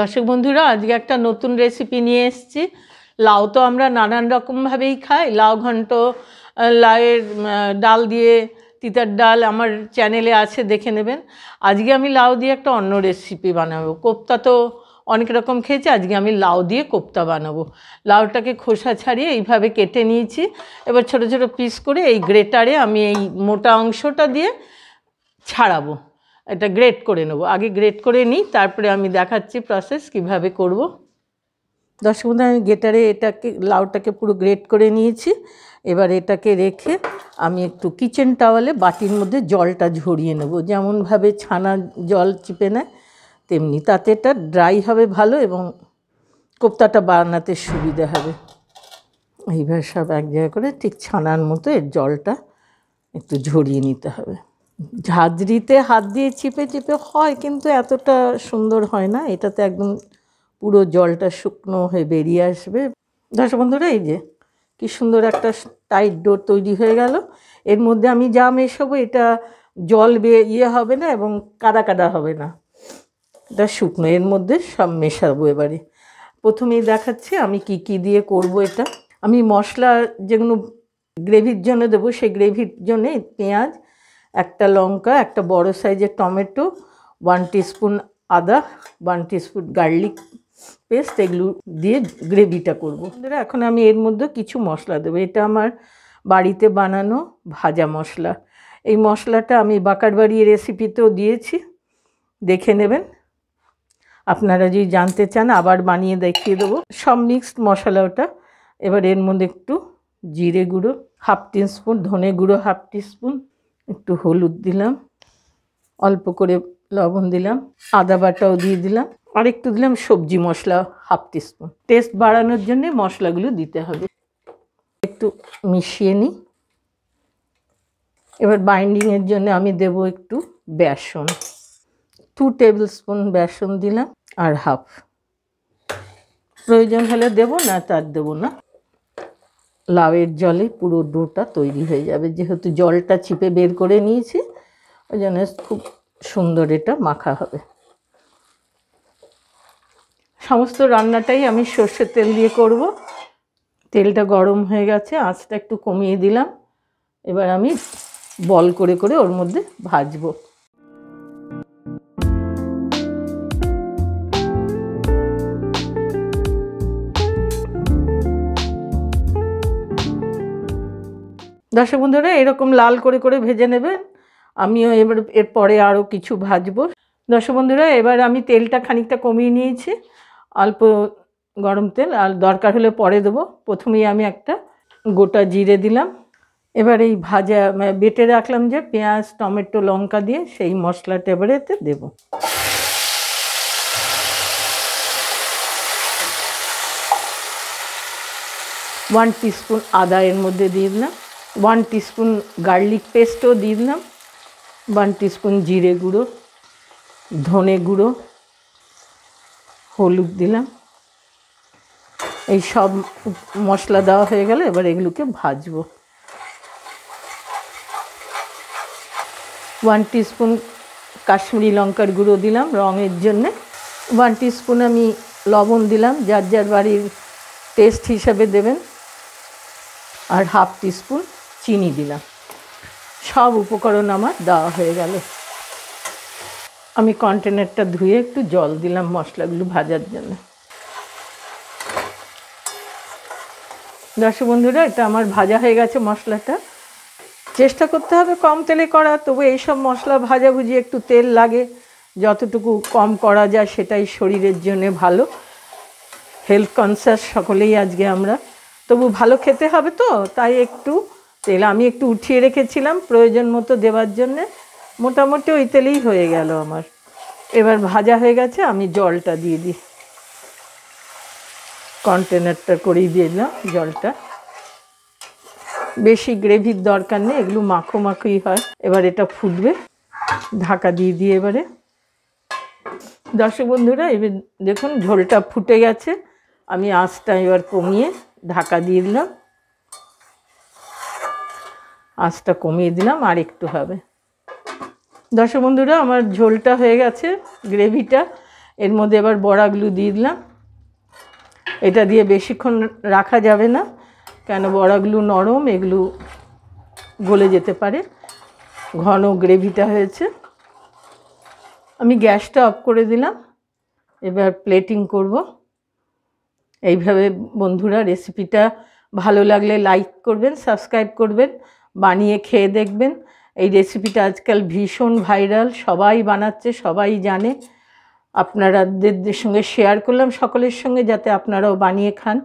দর্শক বন্ধুরা আজকে একটা নতুন রেসিপি নিয়ে এসেছি লাউ তো আমরা নানান রকমভাবেই খাই লাউ ঘন্ট লাউয়ের ডাল দিয়ে তিতার ডাল আমার চ্যানেলে আছে দেখে নেবেন আজকে আমি লাউ দিয়ে একটা অন্য রেসিপি বানাবো কোপ্তা তো অনেক রকম খেয়েছি আজকে আমি লাউ দিয়ে কোপ্তা বানাবো লাউটাকে খোসা ছাড়িয়ে এইভাবে কেটে নিয়েছি এবার ছোট ছোট পিস করে এই গ্রেটারে আমি এই মোটা অংশটা দিয়ে ছাড়াবো এটা গ্রেট করে নেব আগে গ্রেট করে নিই তারপরে আমি দেখাচ্ছি প্রসেস কিভাবে করব দর্শক বন্ধু আমি গেটারে এটাকে লাউটাকে পুরো গ্রেট করে নিয়েছি এবার এটাকে রেখে আমি একটু কিচেন টাওয়ালে বাটির মধ্যে জলটা ঝরিয়ে নেব যেমনভাবে ছানা জল চিপে নেয় তেমনি তাতে এটা ড্রাই হবে ভালো এবং কোপ্তাটা বানাতে সুবিধা হবে এইভাবে সব এক জায়গা করে ঠিক ছানার মতো এর জলটা একটু ঝরিয়ে নিতে হবে ঝাঁঝরিতে হাত দিয়ে চিপে চিপে হয় কিন্তু এতটা সুন্দর হয় না এটাতে একদম পুরো জলটা শুকনো হয়ে বেরিয়ে আসবে দর্শক বন্ধুরা এই যে কী সুন্দর একটা টাইট ডোর তৈরি হয়ে গেল এর মধ্যে আমি যা মেশাবো এটা জল বে ইয়ে হবে না এবং কাদা কাদা হবে না এটা শুকনো এর মধ্যে সব মেশাবো এবারে প্রথমেই দেখাচ্ছি আমি কি কি দিয়ে করব এটা আমি মশলা যেগুলো গ্রেভির জন্য দেবো সেই গ্রেভির জন্যে পেঁয়াজ একটা লঙ্কা একটা বড় সাইজের টমেটো ওয়ান টিস্পুন আদা ওয়ান টিস্পুন গার্লিক পেস্ট এগুলো দিয়ে গ্রেভিটা করব বন্ধুরা এখন আমি এর মধ্যে কিছু মশলা দেবো এটা আমার বাড়িতে বানানো ভাজা মশলা এই মশলাটা আমি বাকার বাড়ির রেসিপিতেও দিয়েছি দেখে নেবেন আপনারা যদি জানতে চান আবার বানিয়ে দেখিয়ে দেবো সব মিক্সড মশলা ওটা এবার এর মধ্যে একটু জিরে গুঁড়ো হাফ টিস্পুন ধনে গুঁড়ো হাফ টিস্পুন একটু হলুদ দিলাম অল্প করে লবণ দিলাম আদা বাটাও দিয়ে দিলাম আর একটু দিলাম সবজি মশলা হাফ টিস্পুন টেস্ট বাড়ানোর জন্যে মশলাগুলো দিতে হবে একটু মিশিয়ে নিই এবার বাইন্ডিংয়ের জন্য আমি দেব একটু বেসন টু টেবিল স্পুন বেসন দিলাম আর হাফ প্রয়োজন হলে দেব না তার দেব না লাউয়ের জলে পুরো ডোটা তৈরি হয়ে যাবে যেহেতু জলটা ছিপে বের করে নিয়েছি ওই জন্য খুব সুন্দর এটা মাখা হবে সমস্ত রান্নাটাই আমি সর্ষের তেল দিয়ে করব তেলটা গরম হয়ে গেছে আঁচটা একটু কমিয়ে দিলাম এবার আমি বল করে করে ওর মধ্যে ভাজবো দর্শক বন্ধুরা এরকম লাল করে করে ভেজে নেবেন আমিও এবার এরপরে আরও কিছু ভাজবো দর্শক বন্ধুরা এবার আমি তেলটা খানিকটা কমিয়ে নিয়েছি অল্প গরম তেল আর দরকার হলে পরে দেবো প্রথমেই আমি একটা গোটা জিরে দিলাম এবার এই ভাজা মানে বেটে রাখলাম যে পেঁয়াজ টমেটো লঙ্কা দিয়ে সেই মশলাটা এবারে এতে দেবো ওয়ান টিস্পুন আদা এর মধ্যে দিয়ে দিলাম ওয়ান টিস্পুন গার্লিক পেস্টও দিয়ে দিলাম ওয়ান টিস্পুন জিরে গুঁড়ো ধনে গুঁড়ো হলুদ দিলাম এই সব মশলা দেওয়া হয়ে গেলে এবার এগুলোকে ভাজবো ওয়ান টিস্পুন কাশ্মীরি লঙ্কার গুঁড়ো দিলাম রঙের জন্যে ওয়ান টিস্পুন আমি লবণ দিলাম যার যার বাড়ির টেস্ট হিসাবে দেবেন আর হাফ টিস্পুন চিনি দিলাম সব উপকরণ আমার দেওয়া হয়ে গেল আমি কন্টেনারটা ধুয়ে একটু জল দিলাম মশলাগুলো ভাজার জন্য দর্শক বন্ধুরা এটা আমার ভাজা হয়ে গেছে মশলাটা চেষ্টা করতে হবে কম তেলে করা তবু এইসব মশলা ভাজাভুজি একটু তেল লাগে যতটুকু কম করা যায় সেটাই শরীরের জন্যে ভালো হেলথ কনসিয়াস সকলেই আজকে আমরা তবু ভালো খেতে হবে তো তাই একটু তেল আমি একটু উঠিয়ে রেখেছিলাম প্রয়োজন মতো দেওয়ার জন্যে মোটামুটি ওই তেলেই হয়ে গেল আমার এবার ভাজা হয়ে গেছে আমি জলটা দিয়ে দিই কন্টেনারটা করেই দিয়ে দিলাম জলটা বেশি গ্রেভির দরকার নেই এগুলো মাখো মাখোই হয় এবার এটা ফুটবে ঢাকা দিয়ে দিয়ে এবারে দর্শক বন্ধুরা এবার দেখুন ঝোলটা ফুটে গেছে আমি আঁচটা এবার কমিয়ে ঢাকা দিয়ে দিলাম আঁচটা কমিয়ে দিলাম আর একটু হবে দর্শক বন্ধুরা আমার ঝোলটা হয়ে গেছে গ্রেভিটা এর মধ্যে এবার বড়াগুলো দিয়ে দিলাম এটা দিয়ে বেশিক্ষণ রাখা যাবে না কেন বড়াগুলো নরম এগুলো গলে যেতে পারে ঘন গ্রেভিটা হয়েছে আমি গ্যাসটা অফ করে দিলাম এবার প্লেটিং করব এইভাবে বন্ধুরা রেসিপিটা ভালো লাগলে লাইক করবেন সাবস্ক্রাইব করবেন বানিয়ে খেয়ে দেখবেন এই রেসিপিটা আজকাল ভীষণ ভাইরাল সবাই বানাচ্ছে সবাই জানে আপনারাদের সঙ্গে শেয়ার করলাম সকলের সঙ্গে যাতে আপনারাও বানিয়ে খান